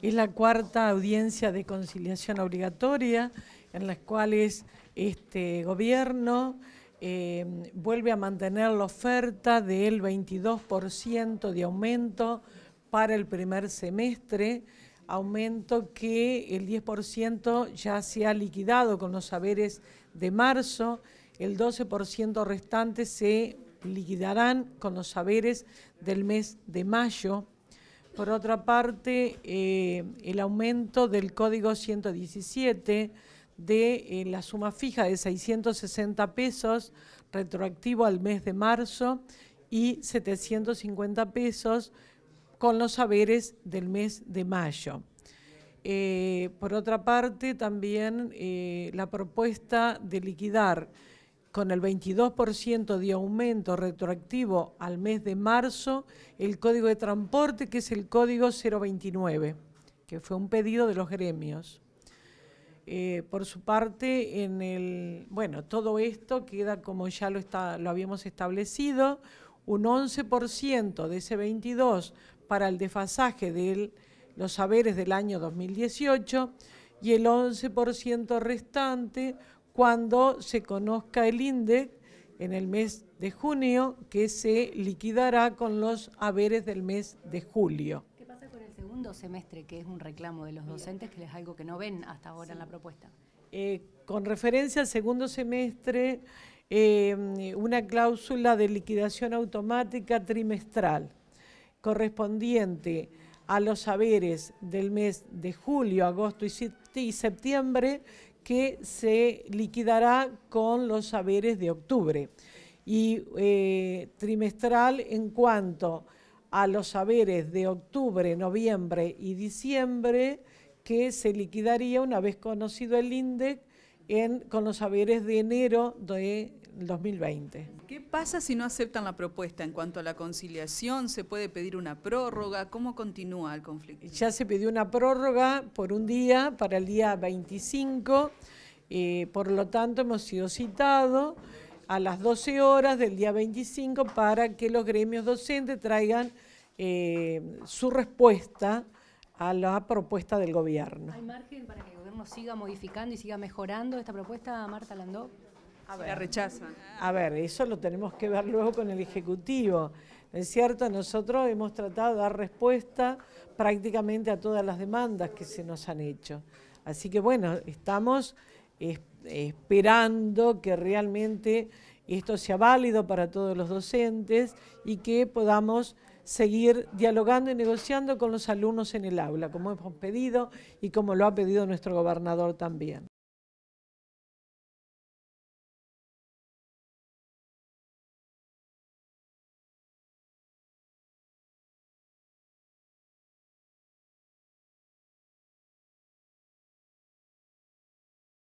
Es la cuarta audiencia de conciliación obligatoria en las cuales este gobierno eh, vuelve a mantener la oferta del 22% de aumento para el primer semestre, aumento que el 10% ya se ha liquidado con los saberes de marzo, el 12% restante se liquidarán con los saberes del mes de mayo. Por otra parte, eh, el aumento del código 117 de eh, la suma fija de 660 pesos retroactivo al mes de marzo y 750 pesos con los saberes del mes de mayo. Eh, por otra parte, también la propuesta de liquidar con el 22% de aumento retroactivo al mes de marzo, el código de transporte, que es el código 029, que fue un pedido de los gremios. Eh, por su parte, en el, bueno, todo esto queda como ya lo, está, lo habíamos establecido, un 11% de ese 22 para el desfasaje de los saberes del año 2018 y el 11% restante cuando se conozca el INDEC en el mes de junio, que se liquidará con los haberes del mes de julio. ¿Qué pasa con el segundo semestre, que es un reclamo de los docentes, que es algo que no ven hasta ahora en la propuesta? Eh, con referencia al segundo semestre, eh, una cláusula de liquidación automática trimestral correspondiente a los haberes del mes de julio, agosto y septiembre que se liquidará con los saberes de octubre. Y eh, trimestral en cuanto a los saberes de octubre, noviembre y diciembre, que se liquidaría una vez conocido el INDEC con los saberes de enero de 2020. ¿Qué pasa si no aceptan la propuesta en cuanto a la conciliación? ¿Se puede pedir una prórroga? ¿Cómo continúa el conflicto? Ya se pidió una prórroga por un día para el día 25, eh, por lo tanto hemos sido citados a las 12 horas del día 25 para que los gremios docentes traigan eh, su respuesta a la propuesta del gobierno. ¿Hay margen para que el gobierno siga modificando y siga mejorando esta propuesta, Marta Landó? A ver, ver, eso lo tenemos que ver luego con el Ejecutivo. Es cierto, nosotros hemos tratado de dar respuesta prácticamente a todas las demandas que se nos han hecho. Así que bueno, estamos esperando que realmente esto sea válido para todos los docentes y que podamos seguir dialogando y negociando con los alumnos en el aula, como hemos pedido y como lo ha pedido nuestro gobernador también.